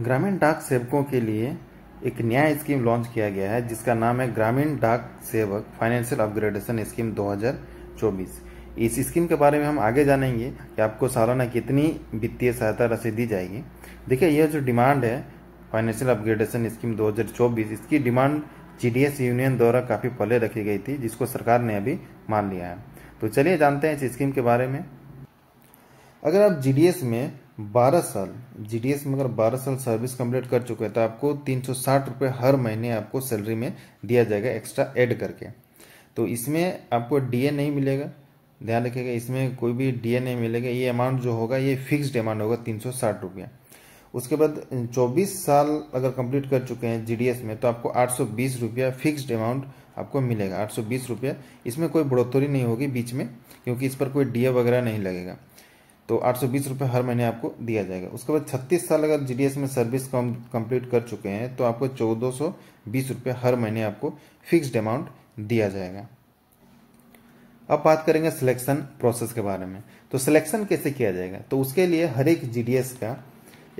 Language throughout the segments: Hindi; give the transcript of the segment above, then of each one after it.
ग्रामीण डाक सेवकों के लिए एक नया स्कीम लॉन्च किया गया है जिसका नाम है ग्रामीण डाक सेवक फाइनेंशियल अपग्रेडेशन स्कीम 2024 इस स्कीम के बारे में हम आगे जानेंगे कि आपको सालाना कितनी वित्तीय सहायता राशि दी जाएगी देखिए यह जो डिमांड है फाइनेंशियल अपग्रेडेशन स्कीम 2024 इसकी डिमांड जीडीएस यूनियन द्वारा काफ़ी पहले रखी गई थी जिसको सरकार ने अभी मान लिया है तो चलिए जानते हैं इस स्कीम के बारे में अगर आप जीडीएस में बारह साल जीडीएस में अगर बारह साल सर्विस कंप्लीट कर चुके हैं तो आपको तीन सौ साठ रुपये हर महीने आपको सैलरी में दिया जाएगा एक्स्ट्रा ऐड करके तो इसमें आपको डीए नहीं मिलेगा ध्यान रखिएगा इसमें कोई भी डीए नहीं मिलेगा ये अमाउंट जो होगा ये फिक्स्ड अमाउंट होगा तीन सौ साठ रुपया उसके बाद चौबीस साल अगर कंप्लीट कर चुके हैं जीडीएस में तो आपको आठ सौ बीस रुपया फिक्स्ड अमाउंट आपको मिलेगा आठ सौ बीस रुपया इसमें कोई बढ़ोतरी नहीं होगी बीच में क्योंकि इस पर कोई डीए वगैरह नहीं लगेगा तो आठ सौ बीस रुपये हर महीने आपको दिया जाएगा उसके बाद छत्तीस साल अगर जीडीएस में सर्विस कंप्लीट कर चुके हैं तो आपको चौदह सौ बीस हर महीने आपको फिक्स्ड अमाउंट दिया जाएगा अब बात करेंगे सिलेक्शन प्रोसेस के बारे में तो सिलेक्शन कैसे किया जाएगा तो उसके लिए हर एक जीडीएस का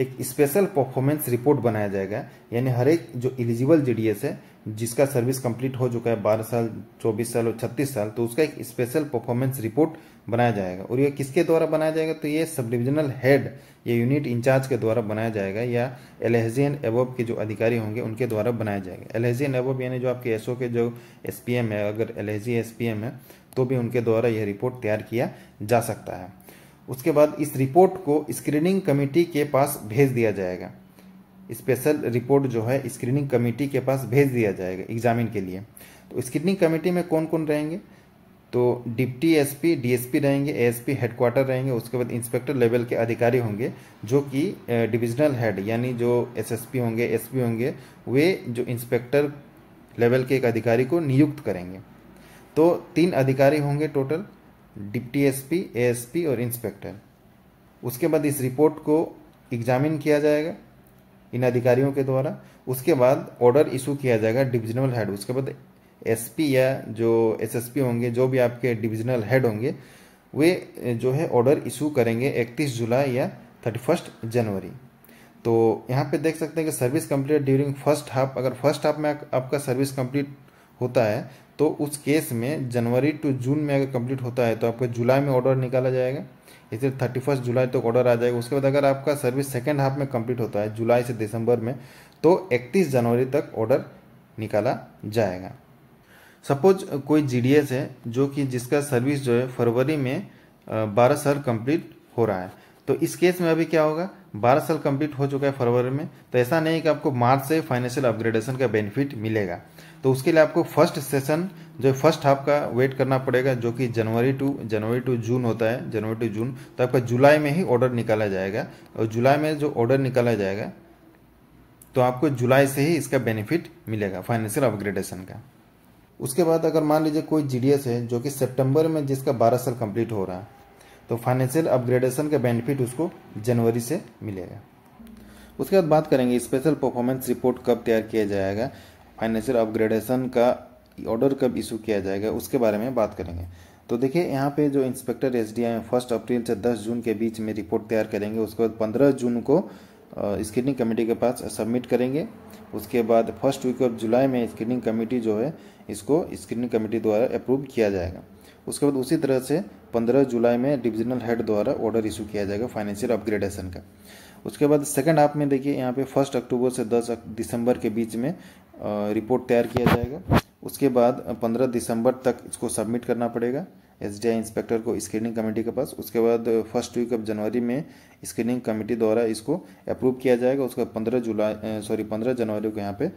एक स्पेशल परफॉर्मेंस रिपोर्ट बनाया जाएगा यानी हर एक जो एलिजिबल जीडीएस है जिसका सर्विस कंप्लीट हो चुका है बारह साल चौबीस साल और छत्तीस साल तो उसका एक स्पेशल परफॉर्मेंस रिपोर्ट बनाया जाएगा और ये किसके द्वारा बनाया जाएगा तो ये सब डिविजनल हेड या यूनिट इंचार्ज के द्वारा बनाया जाएगा या एल एंड एवब के जो अधिकारी होंगे उनके द्वारा बनाया जाएगा एल एंड एवब यानी जो आपके एसओ के जो एसपीएम है अगर एलएजी एसपीएम है तो भी उनके द्वारा यह रिपोर्ट तैयार किया जा सकता है उसके बाद इस रिपोर्ट को स्क्रीनिंग कमेटी के पास भेज दिया जाएगा स्पेशल रिपोर्ट जो है स्क्रीनिंग कमेटी के पास भेज दिया जाएगा एग्जामिन के लिए तो स्क्रीनिंग कमेटी में कौन कौन रहेंगे तो डिप्टी एसपी डीएसपी रहेंगे एएसपी हेडक्वार्टर रहेंगे उसके बाद इंस्पेक्टर लेवल के अधिकारी होंगे जो कि डिविजनल हेड यानी जो एसएसपी होंगे एसपी होंगे वे जो इंस्पेक्टर लेवल के एक अधिकारी को नियुक्त करेंगे तो तीन अधिकारी होंगे टोटल डिप्टी एसपी एएसपी और इंस्पेक्टर उसके बाद इस रिपोर्ट को एग्जामिन किया जाएगा इन अधिकारियों के द्वारा उसके बाद ऑर्डर इशू किया जाएगा डिविजनल हेड उसके बाद एसपी या जो एसएसपी होंगे जो भी आपके डिविजनल हेड होंगे वे जो है ऑर्डर इशू करेंगे 31 जुलाई या 31 जनवरी तो यहाँ पे देख सकते हैं कि service complete during first half अगर फर्स्ट हाफ में आपका सर्विस कंप्लीट होता है तो उस केस में जनवरी टू जून में अगर कंप्लीट होता है तो आपका जुलाई में ऑर्डर निकाला जाएगा इसलिए थर्टी फर्स्ट जुलाई तक तो ऑर्डर आ जाएगा उसके बाद अगर आपका सर्विस सेकेंड हाफ में कंप्लीट होता है जुलाई से दिसंबर में तो इकतीस जनवरी तक ऑर्डर निकाला जाएगा सपोज कोई जी है जो कि जिसका सर्विस जो है फरवरी में बारह साल कंप्लीट हो रहा है तो इस केस में अभी क्या होगा बारह साल कंप्लीट हो चुका है फरवरी में तो ऐसा नहीं कि आपको मार्च से फाइनेंशियल अपग्रेडेशन का बेनिफिट मिलेगा तो उसके लिए आपको फर्स्ट सेशन जो फर्स्ट हाफ का वेट करना पड़ेगा जो कि जनवरी टू जनवरी टू जून होता है जनवरी टू जून तो आपका जुलाई में ही ऑर्डर निकाला जाएगा और जुलाई में जो ऑर्डर निकाला जाएगा तो आपको जुलाई से ही इसका बेनिफिट मिलेगा फाइनेंशियल अपग्रेडेशन का उसके बाद अगर मान लीजिए कोई जीडीएस है जो कि सेप्टेम्बर में जिसका बारह साल कंप्लीट हो रहा है तो फाइनेंशियल अपग्रेडेशन का बेनिफिट उसको जनवरी से मिलेगा उसके बाद बात करेंगे स्पेशल परफॉर्मेंस रिपोर्ट कब तैयार किया जाएगा फाइनेंशियल अपग्रेडेशन का ऑर्डर कब इशू किया जाएगा उसके बारे में बात करेंगे तो देखिए यहाँ पे जो inspector S D I first April से दस जून के बीच में रिपोर्ट तैयार करेंगे उसके बाद पंद्रह जून को स्क्रीनिंग कमेटी के पास सबमिट करेंगे उसके बाद फर्स्ट वीक ऑफ जुलाई में स्क्रीनिंग कमेटी जो है इसको स्क्रीनिंग कमेटी द्वारा अप्रूव किया जाएगा उसके बाद उसी तरह से 15 जुलाई में डिविजनल हेड द्वारा ऑर्डर इशू किया जाएगा फाइनेंशियल अपग्रेडेशन का उसके बाद सेकेंड हाफ में देखिए यहाँ पे फर्स्ट अक्टूबर से दस दिसंबर के बीच में रिपोर्ट तैयार किया जाएगा उसके बाद पंद्रह दिसंबर तक इसको सबमिट करना पड़ेगा एस इंस्पेक्टर को स्क्रीनिंग कमेटी के पास उसके बाद फर्स्ट वीक ऑफ जनवरी में स्क्रीनिंग कमेटी द्वारा इसको अप्रूव किया जाएगा उसके पंद्रह जुलाई सॉरी पंद्रह जनवरी को यहाँ पे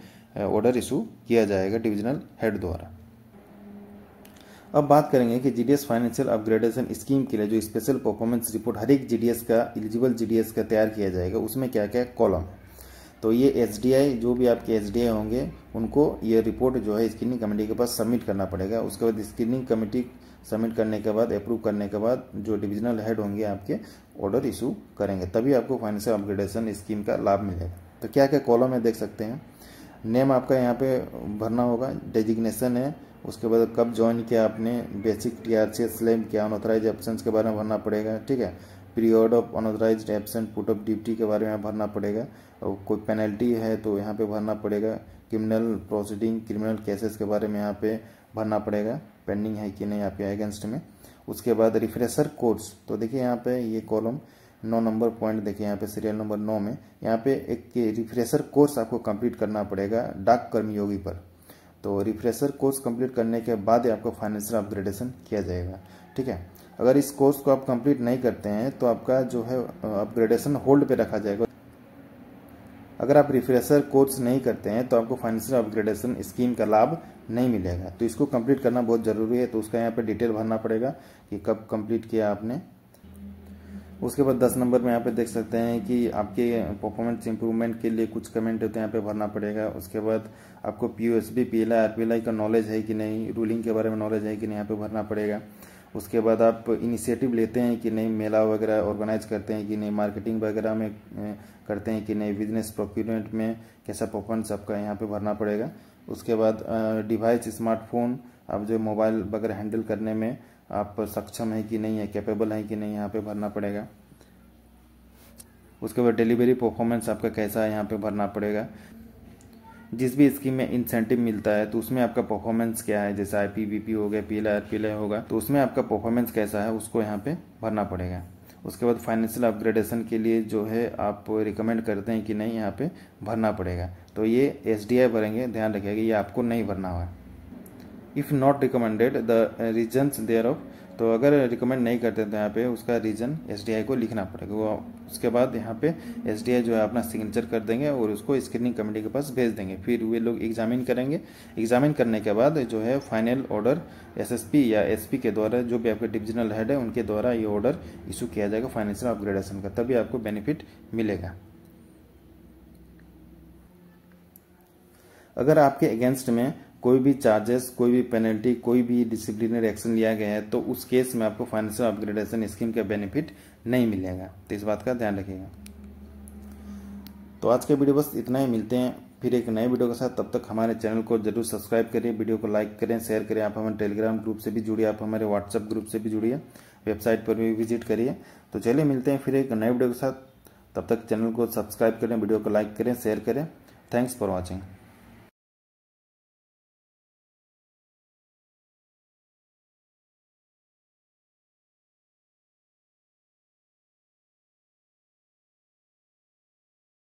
ऑर्डर इशू किया जाएगा डिविजनल हेड द्वारा अब बात करेंगे कि जीडीएस फाइनेंशियल अपग्रेडेशन स्कीम के लिए जो स्पेशल परफॉर्मेंस रिपोर्ट हर एक जीडीएस का एलिजिबल जीडीएस का तैयार किया जाएगा उसमें क्या क्या कॉलम है तो ये एस जो भी आपके एस होंगे उनको ये रिपोर्ट जो है स्क्रीनिंग कमेटी के पास सबमिट करना पड़ेगा उसके बाद स्क्रीनिंग कमेटी सबमिट करने के बाद अप्रूव करने के बाद जो डिविजनल हेड होंगे आपके ऑर्डर इशू करेंगे तभी आपको फाइनेंशियल अपग्रेडेशन स्कीम का लाभ मिलेगा तो क्या क्या कॉलम है देख सकते हैं नेम आपका यहाँ पे भरना होगा डेजिग्नेशन है उसके बाद कब ज्वाइन किया आपने basic T R C slab किया अनऑथराइज एबसेंस के बारे में भरना पड़ेगा ठीक है period of unauthorised absent put off duty के बारे में भरना पड़ेगा और कोई पेनल्टी है तो यहाँ पे भरना पड़ेगा क्रिमिनल प्रोसीडिंग क्रिमिनल केसेस के बारे में यहाँ पे भरना पड़ेगा पेंडिंग है कि नहीं यहाँ पे अगेंस्ट में उसके बाद रिफ्रेशर कोर्स तो देखिए यहाँ पे ये कॉलम नौ नंबर पॉइंट देखिए यहाँ पे सीरियल नंबर नौ में यहाँ पे एक रिफ्रेशर कोर्स आपको कंप्लीट करना पड़ेगा डाक कर्मयोगी पर तो रिफ्रेशर कोर्स कंप्लीट करने के बाद ही आपको फाइनेंशियल अपग्रेडेशन किया जाएगा ठीक है अगर इस कोर्स को आप कंप्लीट नहीं करते हैं तो आपका जो है अपग्रेडेशन होल्ड पे रखा जाएगा अगर आप रिफ्रेशर कोर्स नहीं करते हैं तो आपको फाइनेंशियल अपग्रेडेशन स्कीम का लाभ नहीं मिलेगा तो इसको कंप्लीट करना बहुत ज़रूरी है तो उसका यहाँ पर डिटेल भरना पड़ेगा कि कब कंप्लीट किया आपने उसके बाद दस नंबर में यहाँ पे देख सकते हैं कि आपके परफॉर्मेंस इंप्रूवमेंट के लिए कुछ कमेंट होते हैं यहाँ पे भरना पड़ेगा उसके बाद आपको P O S B P L I R P L I का नॉलेज है कि नहीं रूलिंग के बारे में नॉलेज है कि नहीं यहाँ पे भरना पड़ेगा उसके बाद आप इनिशिएटिव लेते हैं कि नहीं मेला वगैरह ऑर्गेनाइज करते हैं कि नहीं मार्केटिंग वगैरह में करते हैं कि नहीं बिजनेस प्रोक्यूरमेंट में कैसा परफॉर्मेंस आपका यहाँ पर भरना पड़ेगा उसके बाद डिवाइस स्मार्टफोन आप जो मोबाइल वगैरह हैंडल करने में आप सक्षम है कि नहीं है कैपेबल है कि नहीं यहाँ पे भरना पड़ेगा उसके बाद डिलीवरी परफॉर्मेंस आपका कैसा है यहाँ पे भरना पड़ेगा जिस भी स्कीम में इंसेंटिव मिलता है तो उसमें आपका परफॉर्मेंस क्या है जैसे आई पी वी पी हो गया पी एल आई होगा तो उसमें आपका परफॉर्मेंस कैसा है उसको यहाँ पे भरना पड़ेगा उसके बाद फाइनेंशियल अपग्रेडेशन के लिए जो है आप रिकमेंड करते हैं कि नहीं यहाँ पे भरना पड़ेगा तो ये एस भरेंगे ध्यान रखिएगा ये आपको नहीं भरना हुआ if not recommended the reason thereof तो अगर रिकमेंड नहीं करते तो यहाँ पे उसका रीजन एस को लिखना पड़ेगा वो उसके बाद यहाँ पे एस जो है अपना सिग्नेचर कर देंगे और उसको स्क्रीनिंग कमेटी के पास भेज देंगे फिर वे लोग एग्जामिन करेंगे एग्जामिन करने के बाद जो है फाइनल ऑर्डर एसएसपी या एसपी के द्वारा जो भी आपके डिविजनल हेड है उनके द्वारा ये ऑर्डर इशू किया जाएगा फाइनेंशियल अपग्रेडेशन का तभी आपको बेनिफिट मिलेगा अगर आपके अगेंस्ट में कोई भी चार्जेस कोई भी पेनल्टी कोई भी डिसिप्लिनरी एक्शन लिया गया है तो उस केस में आपको फाइनेंशियल अपग्रेडेशन स्कीम का बेनिफिट नहीं मिलेगा तो इस बात का ध्यान रखिएगा तो आज के वीडियो बस इतना ही मिलते हैं फिर एक नए वीडियो के साथ तब तक हमारे चैनल को जरूर सब्सक्राइब करिए वीडियो को लाइक करें शेयर करें आप हमारे टेलीग्राम ग्रुप से भी जुड़िए आप हमारे व्हाट्सएप ग्रुप से भी जुड़िए वेबसाइट पर भी विजिट करिए तो चलिए मिलते हैं फिर एक नए वीडियो के साथ तब तक चैनल को सब्सक्राइब करें वीडियो को लाइक करें शेयर करें थैंक्स फॉर वॉचिंग